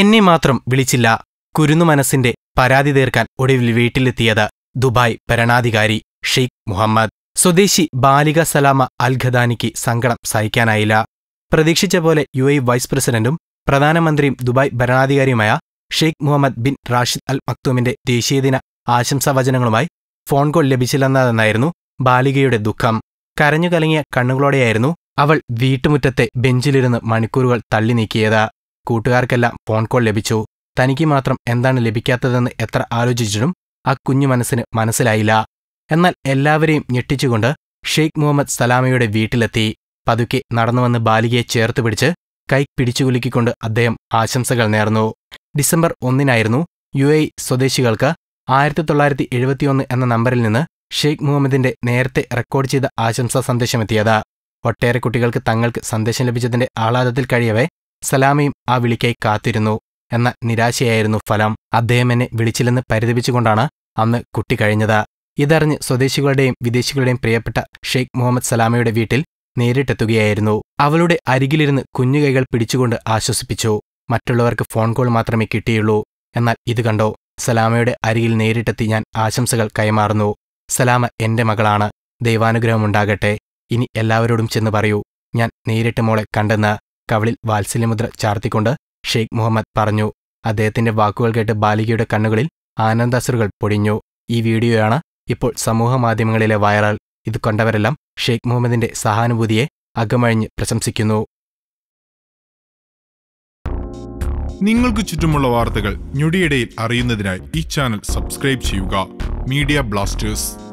എന്നെ മാത്രം വിളിച്ചില്ല കുരുന്നു മനസ്സിന്റെ പരാതി തീർക്കാൻ ഒടുവിൽ വീട്ടിലെത്തിയത് ദുബായ് ഭരണാധികാരി ഷെയ്ഖ് മുഹമ്മദ് സ്വദേശി ബാലിക സലാമ അൽ ഖദാനിക്ക് സങ്കടം സഹിക്കാനായില്ല പ്രതീക്ഷിച്ച പോലെ യു എ വൈസ് പ്രസിഡന്റും പ്രധാനമന്ത്രിയും ദുബായ് ഭരണാധികാരിയുമായ Sheikh Mohammed bin Rashid Al മക്തൂമിന്റെ ദേശീയദിന ആശംസാവചനങ്ങളുമായി ഫോൺ കോൾ ലഭിച്ചില്ലെന്നതെന്നായിരുന്നു ബാലികയുടെ ദുഃഖം കരഞ്ഞു കണ്ണുകളോടെയായിരുന്നു അവൾ വീട്ടുമുറ്റത്തെ ബെഞ്ചിലിരുന്ന് മണിക്കൂറുകൾ തള്ളി നീക്കിയത് കൂട്ടുകാർക്കെല്ലാം ഫോൺ കോൾ ലഭിച്ചു തനിക്ക് മാത്രം എന്താണ് ലഭിക്കാത്തതെന്ന് എത്ര ആലോചിച്ചിട്ടും ആ കുഞ്ഞു മനസ്സിന് മനസ്സിലായില്ല എന്നാൽ എല്ലാവരെയും ഞെട്ടിച്ചുകൊണ്ട് ഷെയ്ഖ് മുഹമ്മദ് സലാമയുടെ വീട്ടിലെത്തി പതുക്കെ നടന്നുവന്ന് ബാലികയെ ചേർത്ത് പിടിച്ച് കൈ പിടിച്ചുകുലുക്കിക്കൊണ്ട് അദ്ദേഹം ആശംസകൾ നേർന്നു ഡിസംബർ ഒന്നിനായിരുന്നു യു എ സ്വദേശികൾക്ക് ആയിരത്തി തൊള്ളായിരത്തി എഴുപത്തിയൊന്ന് എന്ന നമ്പറിൽ നിന്ന് ഷെയ്ഖ് മുഹമ്മദിന്റെ നേരത്തെ റെക്കോർഡ് ചെയ്ത ആശംസാ സന്ദേശമെത്തിയത് ഒട്ടേറെ കുട്ടികൾക്ക് തങ്ങൾക്ക് സന്ദേശം ലഭിച്ചതിന്റെ ആഹ്ലാദത്തിൽ കഴിയവേ സലാമയും ആ വിളിക്കായി കാത്തിരുന്നു എന്ന നിരാശയായിരുന്നു ഫലം അദ്ദേഹം എന്നെ വിളിച്ചില്ലെന്ന് പരിതപിച്ചുകൊണ്ടാണ് അന്ന് കുട്ടി കഴിഞ്ഞത് ഇതറിഞ്ഞ് സ്വദേശികളുടെയും വിദേശികളുടെയും പ്രിയപ്പെട്ട ഷെയ്ഖ് മുഹമ്മദ് സലാമയുടെ വീട്ടിൽ നേരിട്ടെത്തുകയായിരുന്നു അവളുടെ അരികിലിരുന്ന് കുഞ്ഞുകൈകൾ പിടിച്ചുകൊണ്ട് ആശ്വസിപ്പിച്ചു മറ്റുള്ളവർക്ക് ഫോൺ കോൾ മാത്രമേ കിട്ടിയുള്ളൂ എന്നാൽ ഇത് കണ്ടോ സലാമയുടെ അരികിൽ നേരിട്ടെത്തി ഞാൻ ആശംസകൾ കൈമാറുന്നു സലാമ എന്റെ മകളാണ് ദൈവാനുഗ്രഹമുണ്ടാകട്ടെ ഇനി എല്ലാവരോടും ചെന്ന് പറയൂ ഞാൻ നേരിട്ട് മോളെ കണ്ടെന്ന് കവളിൽ വാത്സല്യമുദ്ര ചാർത്തിക്കൊണ്ട് ഷെയ്ഖ് മുഹമ്മദ് പറഞ്ഞു അദ്ദേഹത്തിന്റെ വാക്കുകൾ കേട്ട് ബാലികയുടെ കണ്ണുകളിൽ ആനന്ദാസുറുകൾ പൊടിഞ്ഞു ഈ വീഡിയോയാണ് ഇപ്പോൾ മാധ്യമങ്ങളിലെ വൈറൽ ഇത് കണ്ടവരെല്ലാം ഷെയ്ഖ് മുഹമ്മദിന്റെ സഹാനുഭൂതിയെ അകമഴിഞ്ഞ് പ്രശംസിക്കുന്നു നിങ്ങൾക്ക് ചുറ്റുമുള്ള വാർത്തകൾ ഞൊടിയിടയിൽ അറിയുന്നതിനായി ഈ ചാനൽ സബ്സ്ക്രൈബ് ചെയ്യുക Media Blasters